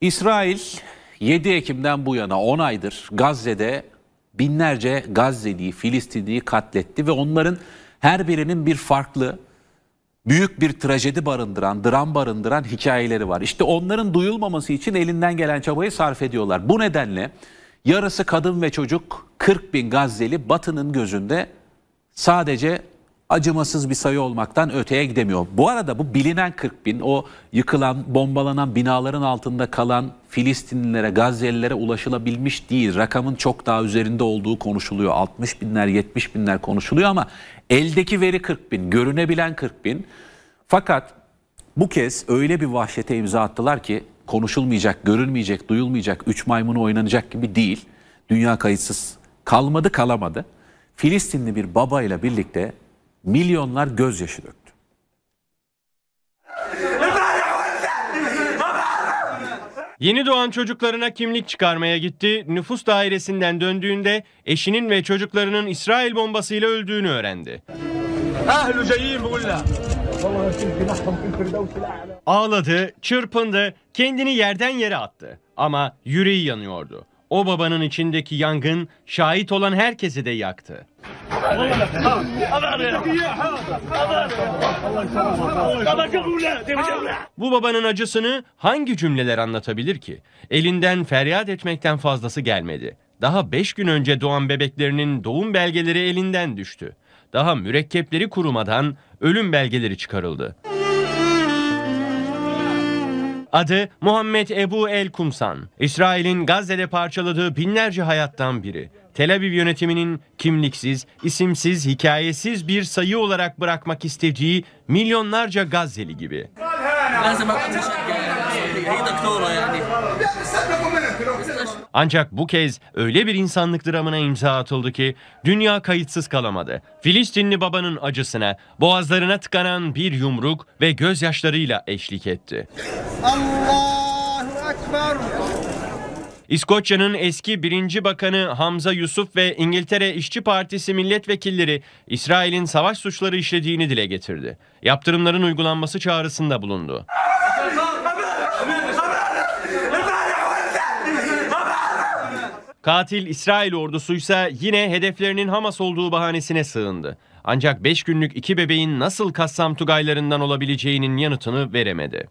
İsrail 7 Ekim'den bu yana 10 aydır Gazze'de binlerce Gazze'liyi, Filistinliyi katletti ve onların her birinin bir farklı, büyük bir trajedi barındıran, dram barındıran hikayeleri var. İşte onların duyulmaması için elinden gelen çabayı sarf ediyorlar. Bu nedenle yarısı kadın ve çocuk 40 bin Gazze'li Batı'nın gözünde sadece acımasız bir sayı olmaktan öteye gidemiyor. Bu arada bu bilinen 40 bin o yıkılan, bombalanan binaların altında kalan Filistinlilere, Gazze'lilere ulaşılabilmiş değil. Rakamın çok daha üzerinde olduğu konuşuluyor. 60 binler, 70 binler konuşuluyor ama eldeki veri 40 bin, görünebilen 40 bin. Fakat bu kez öyle bir vahşete imza attılar ki konuşulmayacak, görülmeyecek, duyulmayacak, üç maymunu oynanacak gibi değil. Dünya kayıtsız kalmadı kalamadı. Filistinli bir babayla birlikte milyonlar gözyaşı döktü. Yeni doğan çocuklarına kimlik çıkarmaya gitti. Nüfus dairesinden döndüğünde eşinin ve çocuklarının İsrail bombasıyla öldüğünü öğrendi. Ağladı, çırpındı, kendini yerden yere attı. Ama yüreği yanıyordu. O babanın içindeki yangın şahit olan herkesi de yaktı. Bu babanın acısını hangi cümleler anlatabilir ki? Elinden feryat etmekten fazlası gelmedi. Daha beş gün önce doğan bebeklerinin doğum belgeleri elinden düştü. Daha mürekkepleri kurumadan ölüm belgeleri çıkarıldı. Adı Muhammed Ebu El Kumsan. İsrail'in Gazze'de parçaladığı binlerce hayattan biri. Tel Aviv yönetiminin kimliksiz, isimsiz, hikayesiz bir sayı olarak bırakmak istediği milyonlarca Gazze'li gibi. Ancak bu kez öyle bir insanlık dramına imza atıldı ki dünya kayıtsız kalamadı. Filistinli babanın acısına, boğazlarına tıkanan bir yumruk ve gözyaşlarıyla eşlik etti. Allahu Ekber! İskoçya'nın eski birinci Bakanı Hamza Yusuf ve İngiltere İşçi Partisi milletvekilleri İsrail'in savaş suçları işlediğini dile getirdi. Yaptırımların uygulanması çağrısında bulundu. Katil İsrail ordusuysa yine hedeflerinin Hamas olduğu bahanesine sığındı. Ancak 5 günlük iki bebeğin nasıl Kassam Tugaylarından olabileceğinin yanıtını veremedi.